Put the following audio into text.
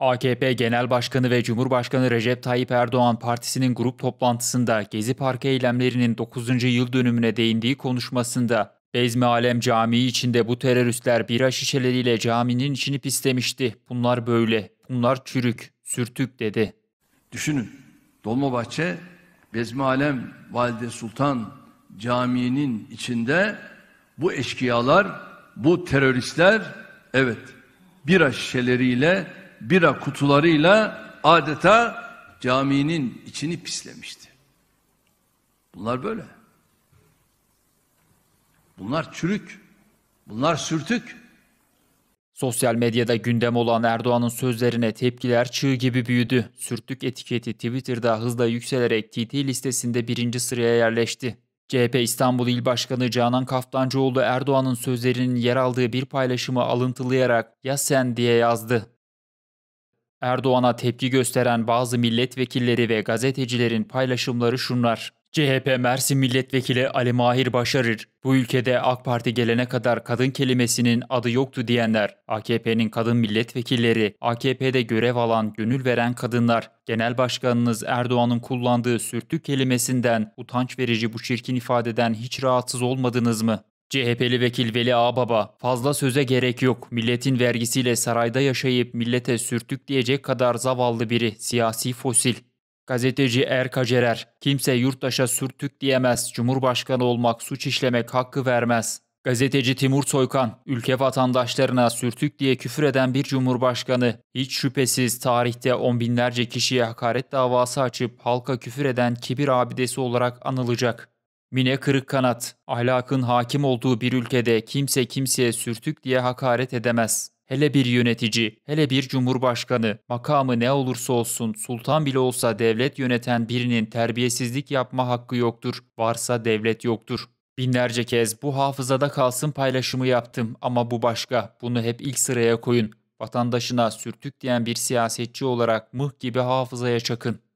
AKP Genel Başkanı ve Cumhurbaşkanı Recep Tayyip Erdoğan partisinin grup toplantısında Gezi Parkı eylemlerinin 9. yıl dönümüne değindiği konuşmasında Bezmi Alem Camii içinde bu teröristler bira şişeleriyle caminin içini pislemişti. Bunlar böyle, bunlar çürük, sürtük dedi. Düşünün, Dolmabahçe Bezmi Alem Valide Sultan Camii'nin içinde bu eşkıyalar, bu teröristler evet bira şişeleriyle bira kutularıyla adeta caminin içini pislemişti. Bunlar böyle. Bunlar çürük. Bunlar sürtük. Sosyal medyada gündem olan Erdoğan'ın sözlerine tepkiler çığ gibi büyüdü. Sürtük etiketi Twitter'da hızla yükselerek TT listesinde birinci sıraya yerleşti. CHP İstanbul İl Başkanı Canan Kaftancıoğlu Erdoğan'ın sözlerinin yer aldığı bir paylaşımı alıntılayarak ya sen diye yazdı. Erdoğan'a tepki gösteren bazı milletvekilleri ve gazetecilerin paylaşımları şunlar. CHP Mersin Milletvekili Ali Mahir Başarır, bu ülkede AK Parti gelene kadar kadın kelimesinin adı yoktu diyenler, AKP'nin kadın milletvekilleri, AKP'de görev alan, gönül veren kadınlar, genel başkanınız Erdoğan'ın kullandığı sürtük kelimesinden, utanç verici bu çirkin ifadeden hiç rahatsız olmadınız mı? CHP'li vekil Veli Ağbaba, fazla söze gerek yok. Milletin vergisiyle sarayda yaşayıp millete sürtük diyecek kadar zavallı biri, siyasi fosil. Gazeteci Erkacerer, kimse yurttaşa sürtük diyemez, cumhurbaşkanı olmak suç işlemek hakkı vermez. Gazeteci Timur Soykan, ülke vatandaşlarına sürtük diye küfür eden bir cumhurbaşkanı, hiç şüphesiz tarihte on binlerce kişiye hakaret davası açıp halka küfür eden kibir abidesi olarak anılacak. Mine kırık kanat. Ahlakın hakim olduğu bir ülkede kimse kimseye sürtük diye hakaret edemez. Hele bir yönetici, hele bir cumhurbaşkanı, makamı ne olursa olsun, sultan bile olsa devlet yöneten birinin terbiyesizlik yapma hakkı yoktur. Varsa devlet yoktur. Binlerce kez bu hafızada kalsın paylaşımı yaptım ama bu başka. Bunu hep ilk sıraya koyun. Vatandaşına sürtük diyen bir siyasetçi olarak mıh gibi hafızaya çakın.